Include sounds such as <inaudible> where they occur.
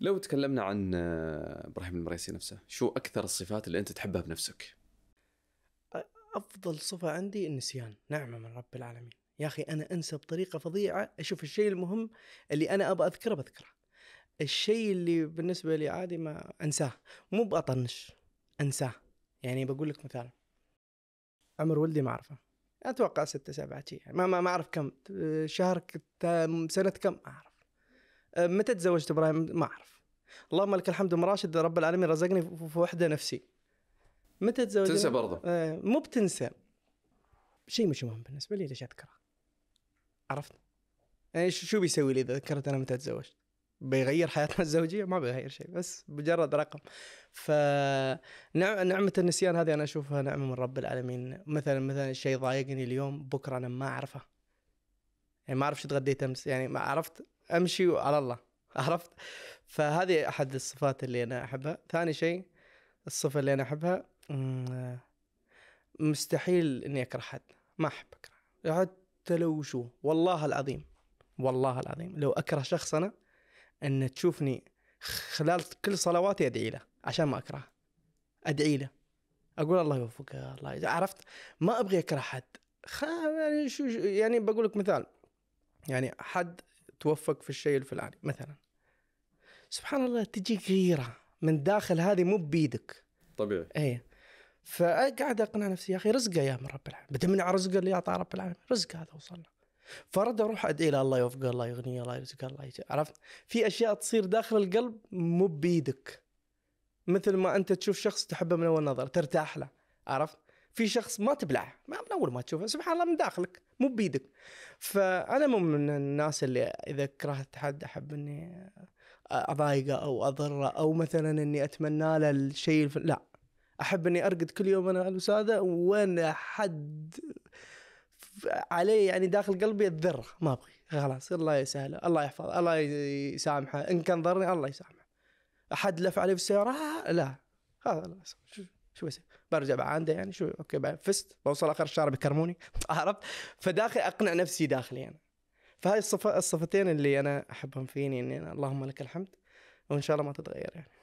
لو تكلمنا عن آه، ابراهيم المريسي نفسه شو اكثر الصفات اللي انت تحبها بنفسك افضل صفه عندي النسيان نعمه من رب العالمين يا اخي انا انسى بطريقه فظيعه اشوف الشيء المهم اللي انا ابغى اذكره بذكره الشيء اللي بالنسبه لي عادي ما انساه مو بطنش انساه يعني بقول لك مثال عمر ولدي ما اعرفه اتوقع ستة سبعة شيء ما ما اعرف كم شهر سنه كم ما اعرف أه، متى تزوجت ابراهيم ما اعرف اللهم لك الحمد ام راشد رب العالمين رزقني في وحده نفسي متى تزوجت تنسى برضه أه، مو بتنسى شيء مش مهم بالنسبه لي ليش اذكره عرفت يعني شو بيسوي لي اذا ذكرت انا متى تزوجت بيغير حياتنا الزوجيه ما بيغير شيء بس مجرد رقم ف نعمه النسيان هذه انا اشوفها نعمه من رب العالمين مثلا مثلا شيء ضايقني اليوم بكره انا ما اعرفه يعني ما اعرف شو تغديت امس يعني ما عرفت امشي وعلى الله <laughs> عرفت فهذه احد الصفات اللي انا احبها ثاني شيء الصفه اللي انا احبها مستحيل اني اكره حد ما احب اكره حتى لو شو والله العظيم والله العظيم لو اكره شخص انا ان تشوفني خلال كل صلواتي ادعي له عشان ما اكرهه ادعي له اقول الله يوفقك الله عرفت ما ابغي اكره حد يعني شو يعني بقول لك مثال يعني حد توفق في الشيء الفلاني مثلا سبحان الله تجيك غيره من داخل هذه مو بيدك طبيعي اي فقاعد اقنع نفسي يا اخي رزقه يا من رب العالمين بتمنع رزقه اللي اعطاه رب العالمين رزق هذا وصلنا فرد اروح ادعي له الله يوفقه الله يغنيه الله يرزقه الله يجي. عرفت في اشياء تصير داخل القلب مو بيدك مثل ما انت تشوف شخص تحبه من اول نظره ترتاح له عرفت في شخص ما تبلعه ما من اول ما تشوفه سبحان الله من داخلك مو بيدك فانا مو من الناس اللي اذا كرهت حد احب اني اضايقه او اضره او مثلا اني اتمنى له الشيء الف... لا احب اني ارقد كل يوم انا الوساده وين حد علي يعني داخل قلبي الذره ما ابغي خلاص الله يسهله الله يحفظه الله يسامحه ان كان ضرني الله يسامحه احد لف علي بالسياره لا خلاص شو اسوي؟ برجع بقى عنده يعني شو اوكي بقى فزت بوصل اخر الشهر بيكرموني <laughs> عرفت؟ فداخل اقنع نفسي داخلي يعني. فهاي الصفتين اللي انا احبهم فيني اني يعني اللهم لك الحمد وان شاء الله ما تتغير يعني.